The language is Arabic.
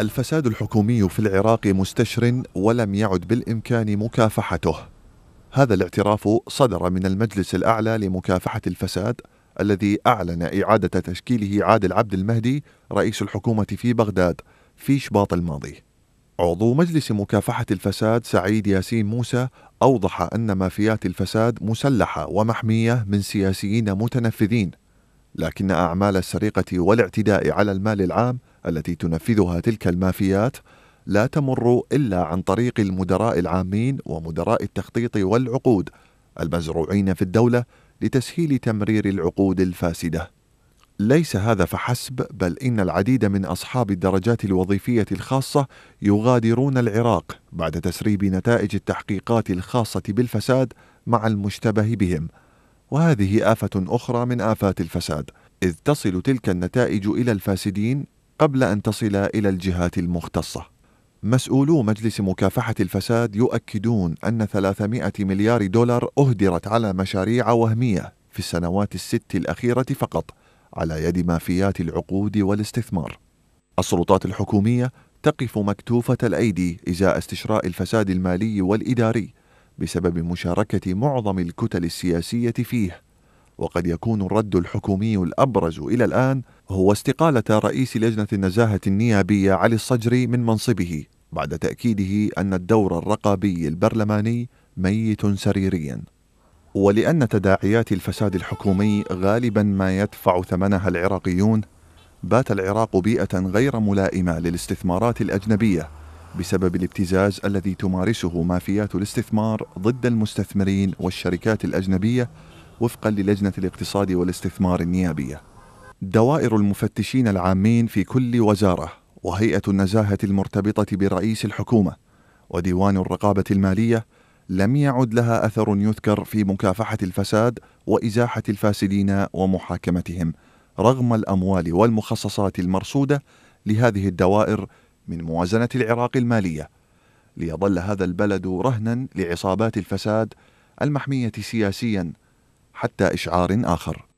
الفساد الحكومي في العراق مستشر ولم يعد بالامكان مكافحته. هذا الاعتراف صدر من المجلس الاعلى لمكافحه الفساد الذي اعلن اعاده تشكيله عادل عبد المهدي رئيس الحكومه في بغداد في شباط الماضي. عضو مجلس مكافحة الفساد سعيد ياسين موسى أوضح أن مافيات الفساد مسلحة ومحمية من سياسيين متنفذين، لكن أعمال السرقة والاعتداء على المال العام التي تنفذها تلك المافيات لا تمر الا عن طريق المدراء العامين ومدراء التخطيط والعقود المزروعين في الدوله لتسهيل تمرير العقود الفاسده ليس هذا فحسب بل ان العديد من اصحاب الدرجات الوظيفيه الخاصه يغادرون العراق بعد تسريب نتائج التحقيقات الخاصه بالفساد مع المشتبه بهم وهذه افه اخرى من افات الفساد اذ تصل تلك النتائج الى الفاسدين قبل أن تصل إلى الجهات المختصة. مسؤولو مجلس مكافحة الفساد يؤكدون أن 300 مليار دولار أهدرت على مشاريع وهمية في السنوات الست الأخيرة فقط على يد مافيات العقود والاستثمار. السلطات الحكومية تقف مكتوفة الأيدي إزاء استشراء الفساد المالي والإداري بسبب مشاركة معظم الكتل السياسية فيه، وقد يكون الرد الحكومي الأبرز إلى الآن هو استقالة رئيس لجنة النزاهة النيابية علي الصجري من منصبه بعد تأكيده أن الدور الرقابي البرلماني ميت سريريا ولأن تداعيات الفساد الحكومي غالبا ما يدفع ثمنها العراقيون بات العراق بيئة غير ملائمة للاستثمارات الأجنبية بسبب الابتزاز الذي تمارسه مافيات الاستثمار ضد المستثمرين والشركات الأجنبية وفقا للجنة الاقتصاد والاستثمار النيابية دوائر المفتشين العامين في كل وزارة وهيئة النزاهة المرتبطة برئيس الحكومة وديوان الرقابة المالية لم يعد لها أثر يذكر في مكافحة الفساد وإزاحة الفاسدين ومحاكمتهم رغم الأموال والمخصصات المرصودة لهذه الدوائر من موازنة العراق المالية ليظل هذا البلد رهنا لعصابات الفساد المحمية سياسيا حتى إشعار آخر